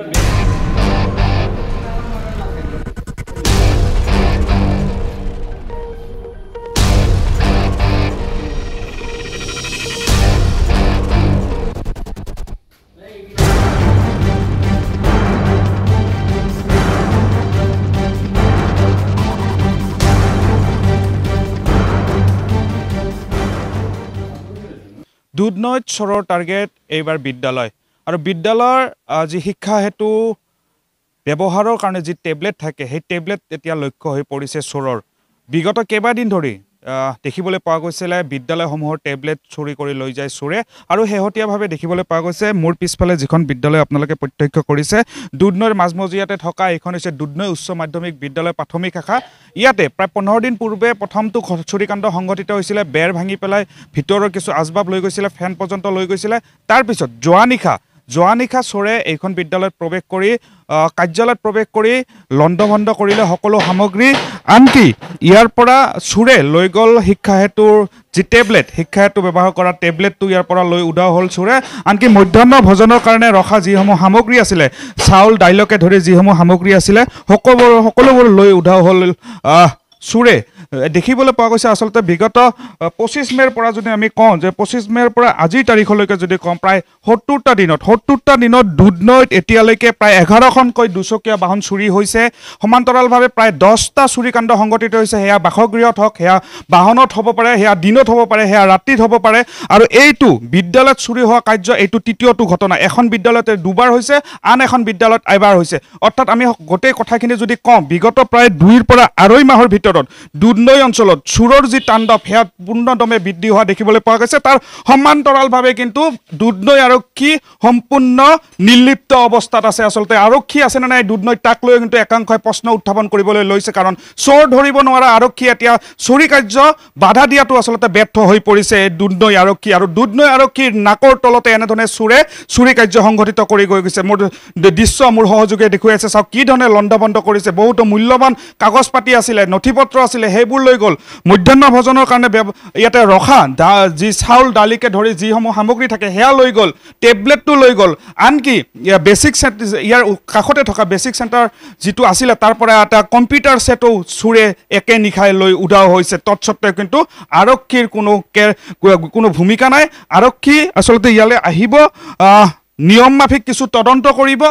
দুধনৈত চৰৰ টাৰ্গেট এইবাৰ বিদ্যালয় আৰু বিদ্যালয়ৰ যি শিক্ষা সেইটো ব্যৱহাৰৰ কাৰণে যি টেবলেট থাকে সেই টেবলেট এতিয়া লক্ষ্য হৈ পৰিছে চোৰৰ বিগত কেইবাদিন ধৰি দেখিবলৈ পোৱা গৈছিলে বিদ্যালয়সমূহৰ টেবলেট চুৰি কৰি লৈ যায় চোৰে আৰু শেহতীয়াভাৱে দেখিবলৈ পোৱা গৈছে মোৰ পিছফালে যিখন বিদ্যালয় আপোনালোকে প্ৰত্যক্ষ কৰিছে দুধনৈৰ মাজমজিয়াতে থকা এইখন হৈছে দুধনৈ উচ্চ মাধ্যমিক বিদ্যালয় প্ৰাথমিক শাখা ইয়াতে প্ৰায় পোন্ধৰ দিন পূৰ্বে প্ৰথমটো চুৰিকাণ্ড সংঘটিত হৈছিলে বেৰ ভাঙি পেলাই ভিতৰৰ কিছু আচবাব লৈ গৈছিলে ফেন পৰ্যন্ত লৈ গৈছিলে তাৰপিছত যোৱা নিশা যোৱা নিশা চোৰে এইখন বিদ্যালয়ত প্ৰৱেশ কৰি কাৰ্যালয়ত প্ৰৱেশ কৰি লণ্ড ভণ্ড কৰিলে সকলো সামগ্ৰী আনকি ইয়াৰ পৰা চোৰে লৈ গ'ল শিক্ষা শিক্ষাহেতুৰ যি টেবলেট শিক্ষা শিক্ষাহেতু ব্যৱহাৰ কৰা টেবলেটটো ইয়াৰ পৰা লৈ উদাও হ'ল চোৰে আনকি মধ্যাহ্ন ভোজনৰ কাৰণে ৰখা যিসমূহ সামগ্ৰী আছিলে চাউল দাইলকে ধৰি যিসমূহ সামগ্ৰী আছিলে সকলোবোৰ সকলোবোৰ লৈ উদাও হ'ল চুৰে দেখিবলৈ পোৱা গৈছে আচলতে বিগত পঁচিছ মে'ৰ পৰা যদি আমি কওঁ যে পঁচিছ মে'ৰ পৰা আজিৰ তাৰিখলৈকে যদি কওঁ প্ৰায় সত্তৰটা দিনত সত্তৰটা দিনত দুধনৈত এতিয়ালৈকে প্ৰায় এঘাৰখনকৈ দুচকীয়া বাহন চুৰি হৈছে সমান্তৰালভাৱে প্ৰায় দহটা চুৰিকাণ্ড সংঘটিত হৈছে সেয়া বাসগৃহত হওক সেয়া বাহনত হ'ব পাৰে সেয়া দিনত হ'ব পাৰে সেয়া ৰাতিত হ'ব পাৰে আৰু এইটো বিদ্যালয়ত চুৰি হোৱা কাৰ্য এইটো তৃতীয়টো ঘটনা এখন বিদ্যালয়তে দুবাৰ হৈছে আন এখন বিদ্যালয়ত এবাৰ হৈছে অৰ্থাৎ আমি গোটেই কথাখিনি যদি কওঁ বিগত প্ৰায় দুইৰ পৰা আঢ়ৈ মাহৰ ভিতৰত ভিতৰত দুধনৈ অঞ্চলত চুৰৰ যি তাণ্ডৱ সেয়াত পূৰ্ণদমে বৃদ্ধি হোৱা দেখিবলৈ পোৱা গৈছে তাৰ সমান্তৰালভাৱে কিন্তু দুধনৈ আৰক্ষী সম্পূৰ্ণ নিৰ্লিপ্ত অৱস্থাত আছে আচলতে আৰক্ষী আছেনে নাই দুধনৈ তাক লৈ কিন্তু একাংশই প্ৰশ্ন উত্থাপন কৰিবলৈ লৈছে কাৰণ চোৰ ধৰিব নোৱাৰা আৰক্ষী এতিয়া চুৰি কাৰ্য বাধা দিয়াটো আচলতে ব্যৰ্থ হৈ পৰিছে এই দুধনৈ আৰক্ষী আৰু দুধনৈ আৰক্ষীৰ নাকৰ তলতে এনেধৰণে চোৰে চুৰি কাৰ্য সংঘটিত কৰি গৈ গৈছে মোৰ দৃশ্য মোৰ সহযোগে দেখুৱাইছে চাওক কি ধৰণে লণ্ডবন্ধ কৰিছে বহুতো মূল্যৱান কাগজ পাতি আছিলে নথিপত্ৰ পত্ৰ আছিলে সেইবোৰ লৈ গ'ল মধ্যাহ্ন ভোজনৰ কাৰণে ইয়াতে ৰখা যি চাউল দালিকে ধৰি যিসমূহ সামগ্ৰী থাকে সেয়া লৈ গ'ল টেবলেটটো লৈ গ'ল আনকি বেচিক ইয়াৰ কাষতে থকা বেচিক চেণ্টাৰ যিটো আছিলে তাৰ পৰা এটা কম্পিউটাৰ ছেটো চুৰে একে নিশাই লৈ উদাও হৈছে তৎসত্বেও কিন্তু আৰক্ষীৰ কোনো কোনো ভূমিকা নাই আৰক্ষী আচলতে ইয়ালৈ আহিব নিয়ম মাফিক কিছু তদন্ত কৰিব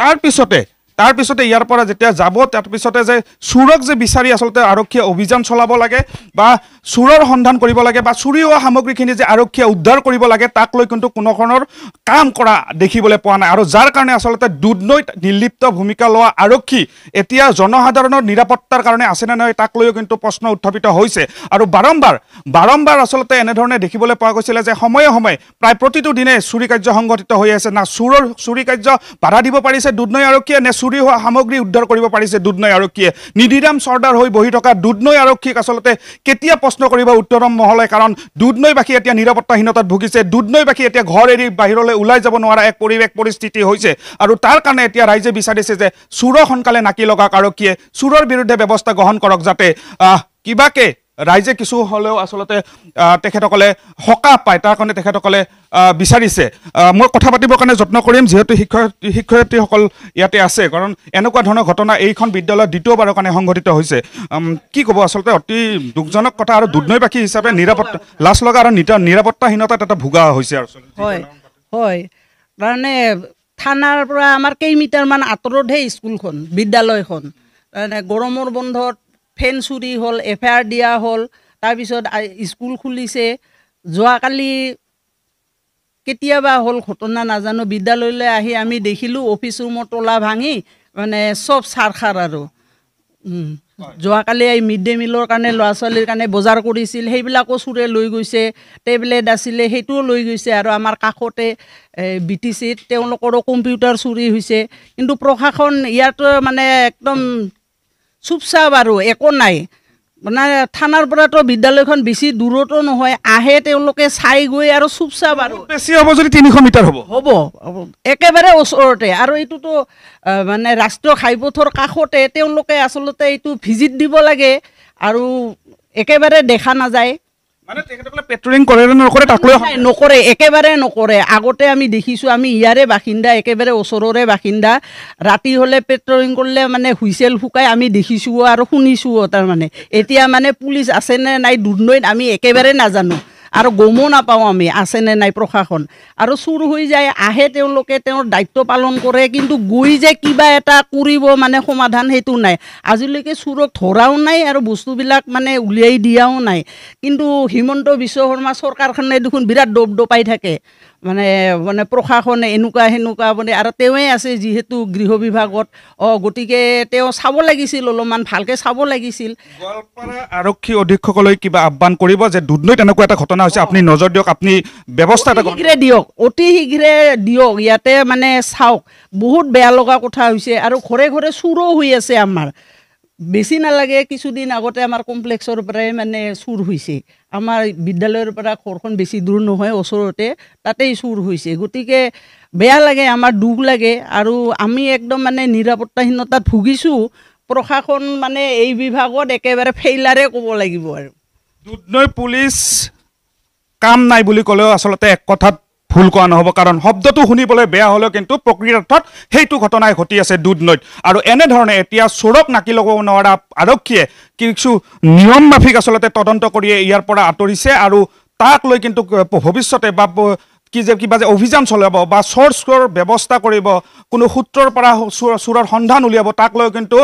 তাৰপিছতে তাৰপিছতে ইয়াৰ পৰা যেতিয়া যাব তাৰপিছতে যে চোৰক যে বিচাৰি আচলতে আৰক্ষীয়ে অভিযান চলাব লাগে বা চোৰৰ সন্ধান কৰিব লাগে বা চুৰি হোৱা সামগ্ৰীখিনি যে আৰক্ষীয়ে উদ্ধাৰ কৰিব লাগে তাক লৈ কিন্তু কোনো ধৰণৰ কাম কৰা দেখিবলৈ পোৱা নাই আৰু যাৰ কাৰণে আচলতে দুদনৈত নিৰ্লিপ্ত ভূমিকা লোৱা আৰক্ষী এতিয়া জনসাধাৰণৰ নিৰাপত্তাৰ কাৰণে আছেনে নহয় তাক লৈও কিন্তু প্ৰশ্ন উত্থাপিত হৈছে আৰু বাৰম্বাৰ বাৰম্বাৰ আচলতে এনেধৰণে দেখিবলৈ পোৱা গৈছিলে যে সময়ে সময়ে প্ৰায় প্ৰতিটো দিনে চুৰি কাৰ্য সংঘটিত হৈ আছে না চুৰৰ চুৰি কাৰ্য বাধা দিব পাৰিছে দুদনৈ আৰক্ষীয়ে নে চুৰ চুৰি হোৱা সামগ্ৰী উদ্ধাৰ কৰিব পাৰিছে দুধনৈ আৰক্ষীয়ে নিধিৰাম চৰ্দাৰ হৈ বহি থকা দুধনৈ আৰক্ষীক আচলতে কেতিয়া প্ৰশ্ন কৰিব উত্তৰম মহলে কাৰণ দুধনৈবাসী এতিয়া নিৰাপত্তাহীনতাত ভুগিছে দুধনৈবাসী এতিয়া ঘৰ এৰি বাহিৰলৈ ওলাই যাব নোৱাৰা এক পৰিৱেশ পৰিস্থিতি হৈছে আৰু তাৰ কাৰণে এতিয়া ৰাইজে বিচাৰিছে যে চুৰ সোনকালে নাকি লগাক আৰক্ষীয়ে চুৰৰ বিৰুদ্ধে ব্যৱস্থা গ্ৰহণ কৰক যাতে কিবাকে ৰাইজে কিছু হ'লেও আচলতে তেখেতসকলে সকাহ পায় তাৰ কাৰণে তেখেতসকলে বিচাৰিছে মই কথা পাতিবৰ কাৰণে যত্ন কৰিম যিহেতু শিক্ষয়ত্ৰী শিক্ষয়ত্ৰীসকল ইয়াতে আছে কাৰণ এনেকুৱা ধৰণৰ ঘটনা এইখন বিদ্যালয়ত দ্বিতীয়বাৰৰ কাৰণে সংঘটিত হৈছে কি ক'ব আচলতে অতি দুখজনক কথা আৰু দুধনৈবাসী হিচাপে নিৰাপত্তা লাজ লগা আৰু নিতা নিৰাপত্তাহীনতাত এটা ভোগা হৈছে আচলতে হয় হয় তাৰমানে থানাৰ পৰা আমাৰ কেইমিটাৰমান আঁতৰতহে স্কুলখন বিদ্যালয়খন গৰমৰ বন্ধত ফেন চুৰি হ'ল এফ আই আৰ দিয়া হ'ল তাৰপিছত স্কুল খুলিছে যোৱাকালি কেতিয়াবা হ'ল ঘটনা নাজানো বিদ্যালয়লৈ আহি আমি দেখিলোঁ অফিচ ৰুমৰ তলা ভাঙি মানে চব চাৰ সাৰ আৰু যোৱাকালি এই মিড ডে মিলৰ কাৰণে ল'ৰা ছোৱালীৰ কাৰণে বজাৰ কৰিছিল সেইবিলাকো চুৰে লৈ গৈছে টেবলেট আছিলে সেইটোও লৈ গৈছে আৰু আমাৰ কাষতে বি টি চিত তেওঁলোকৰো কম্পিউটাৰ চুৰি হৈছে কিন্তু প্ৰশাসন ইয়াতো মানে একদম চুপচাপ আৰু একো নাই মানে থানাৰ পৰাতো বিদ্যালয়খন বেছি দূৰতো নহয় আহে তেওঁলোকে চাই গৈ আৰু চুপচাপ আৰু বেছি হ'ব যদি তিনিশ মিটাৰ হ'ব হ'ব একেবাৰে ওচৰতে আৰু এইটোতো মানে ৰাষ্ট্ৰীয় ঘাইপথৰ কাষতে তেওঁলোকে আচলতে এইটো ভিজিট দিব লাগে আৰু একেবাৰে দেখা নাযায় নকৰে একেবাৰে নকৰে আগতে আমি দেখিছোঁ আমি ইয়াৰে বাসিন্দা একেবাৰে ওচৰৰে বাসিন্দা ৰাতি হ'লে পেট্ৰলিং কৰিলে মানে হুইচেল শুকাই আমি দেখিছোঁ আৰু শুনিছোঁ তাৰমানে এতিয়া মানে পুলিচ আছেনে নাই দুধনৈত আমি একেবাৰে নাজানো আৰু গমো নাপাওঁ আমি আছেনে নাই প্ৰশাসন আৰু চুৰ হৈ যায় আহে তেওঁলোকে তেওঁৰ দায়িত্ব পালন কৰে কিন্তু গৈ যে কিবা এটা কৰিব মানে সমাধান সেইটো নাই আজিলৈকে চুৰক ধৰাও নাই আৰু বস্তুবিলাক মানে উলিয়াই দিয়াও নাই কিন্তু হিমন্ত বিশ্ব শৰ্মা চৰকাৰখনে দেখোন বিৰাট দপদপাই থাকে মানে মানে প্ৰশাসনে এনেকুৱা সেনেকুৱা মানে আৰু তেওঁৱে আছে যিহেতু গৃহ বিভাগত অঁ গতিকে তেওঁ চাব লাগিছিল অলপমান ভালকৈ চাব লাগিছিল আৰক্ষী অধীক্ষকলৈ কিবা আহ্বান কৰিব যে দুধনৈ তেনেকুৱা এটা ঘটনা হৈছে আপুনি নজৰ দিয়ক আপুনি ব্যৱস্থা এটা শীঘ্ৰে দিয়ক অতি শীঘ্ৰে দিয়ক ইয়াতে মানে চাওক বহুত বেয়া লগা কথা হৈছে আৰু ঘৰে ঘৰে চুৰো হৈ আছে আমাৰ বেছি নালাগে কিছুদিন আগতে আমাৰ কমপ্লেক্সৰ পৰাই মানে চুৰ হৈছে আমাৰ বিদ্যালয়ৰ পৰা ঘৰখন বেছি দূৰ নহয় ওচৰতে তাতেই চুৰ হৈছে গতিকে বেয়া লাগে আমাৰ দুখ লাগে আৰু আমি একদম মানে নিৰাপত্তাহীনতাত ভুগিছোঁ প্ৰশাসন মানে এই বিভাগত একেবাৰে ফেইলাৰে ক'ব লাগিব আৰু দুধনৈ পুলিচ কাম নাই বুলি ক'লেও আচলতে এক কথাত ভুল কোৱা নহ'ব কাৰণ শব্দটো শুনিবলৈ বেয়া হ'লেও কিন্তু প্ৰকৃতাৰ্থত সেইটো ঘটনাই ঘটি আছে নৈত আৰু এনেধৰণে এতিয়া চোৰক নাকি ল'ব নোৱাৰা আৰক্ষীয়ে কিছু নিয়ম মাফিক আচলতে তদন্ত কৰিয়ে ইয়াৰ পৰা আঁতৰিছে আৰু তাক লৈ কিন্তু ভৱিষ্যতে বা কি যে কিবা যে অভিযান চলাব বা চৰ্চৰ ব্যৱস্থা কৰিব কোনো সূত্ৰৰ পৰা চোৰৰ সন্ধান উলিয়াব তাক লৈ কিন্তু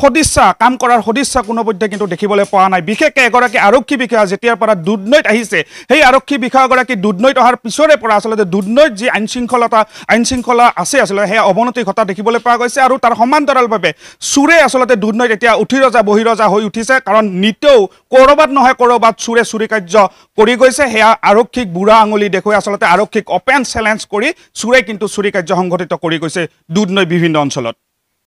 সদিচ্ছা কাম কৰাৰ সদিচ্ছা কোনোপধ্যে কিন্তু দেখিবলৈ পোৱা নাই বিশেষকৈ এগৰাকী আৰক্ষী বিষয়া যেতিয়াৰ পৰা দুধনৈত আহিছে সেই আৰক্ষী বিষয়াগৰাকী দুধনৈত অহাৰ পিছৰে পৰা আচলতে দুধনৈত যি আইন শৃংখলতা আইন শৃংখলা আছে আচলতে সেয়া অৱনতি ঘটা দেখিবলৈ পোৱা গৈছে আৰু তাৰ সমান্তৰালভাৱে চোৰে আচলতে দুধনৈত এতিয়া উঠি ৰজা বহি ৰজা হৈ উঠিছে কাৰণ নিতৌ ক'ৰবাত নহয় ক'ৰবাত চোৰে চুৰি কাৰ্য কৰি গৈছে সেয়া আৰক্ষীক বুঢ়া আঙুলি দেখুৱাই আচলতে আৰু আৰক্ষীক অপেন চেলেঞ্জ কৰি চোৰে কিন্তু চুৰি কাৰ্য সংঘটিত কৰি গৈছে দুধনৈ বিভিন্ন অঞ্চলত